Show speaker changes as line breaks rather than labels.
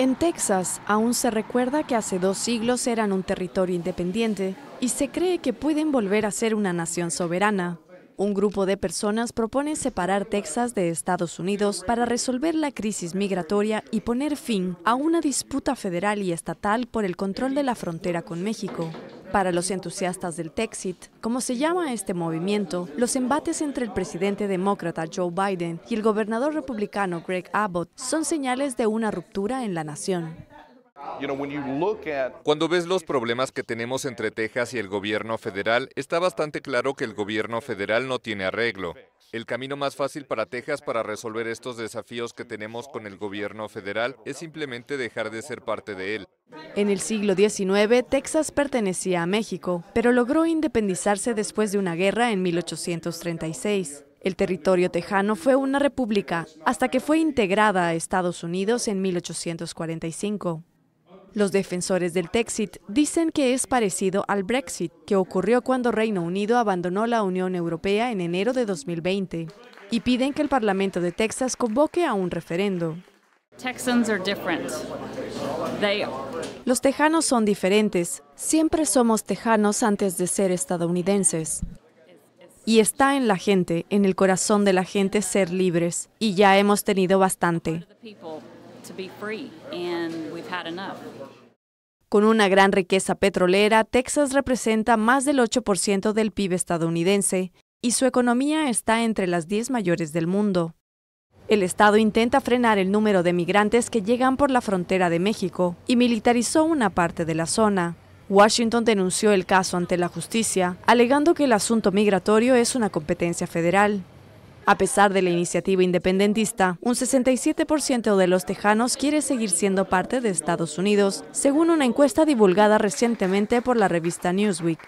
En Texas aún se recuerda que hace dos siglos eran un territorio independiente y se cree que pueden volver a ser una nación soberana. Un grupo de personas propone separar Texas de Estados Unidos para resolver la crisis migratoria y poner fin a una disputa federal y estatal por el control de la frontera con México. Para los entusiastas del Texit, e como se llama este movimiento, los embates entre el presidente demócrata Joe Biden y el gobernador republicano Greg Abbott son señales de una ruptura en la nación.
Cuando ves los problemas que tenemos entre Texas y el gobierno federal, está bastante claro que el gobierno federal no tiene arreglo. El camino más fácil para Texas para resolver estos desafíos que tenemos con el gobierno federal es simplemente dejar de ser parte de él.
En el siglo XIX, Texas pertenecía a México, pero logró independizarse después de una guerra en 1836. El territorio tejano fue una república hasta que fue integrada a Estados Unidos en 1845. Los defensores del Texit dicen que es parecido al Brexit, que ocurrió cuando Reino Unido abandonó la Unión Europea en enero de 2020, y piden que el Parlamento de Texas convoque a un referendo. Los tejanos son diferentes. Siempre somos tejanos antes de ser estadounidenses. Y está en la gente, en el corazón de la gente ser libres. Y ya hemos tenido bastante. Con una gran riqueza petrolera, Texas representa más del 8% del PIB estadounidense y su economía está entre las 10 mayores del mundo. El Estado intenta frenar el número de migrantes que llegan por la frontera de México y militarizó una parte de la zona. Washington denunció el caso ante la justicia, alegando que el asunto migratorio es una competencia federal. A pesar de la iniciativa independentista, un 67% de los tejanos quiere seguir siendo parte de Estados Unidos, según una encuesta divulgada recientemente por la revista Newsweek.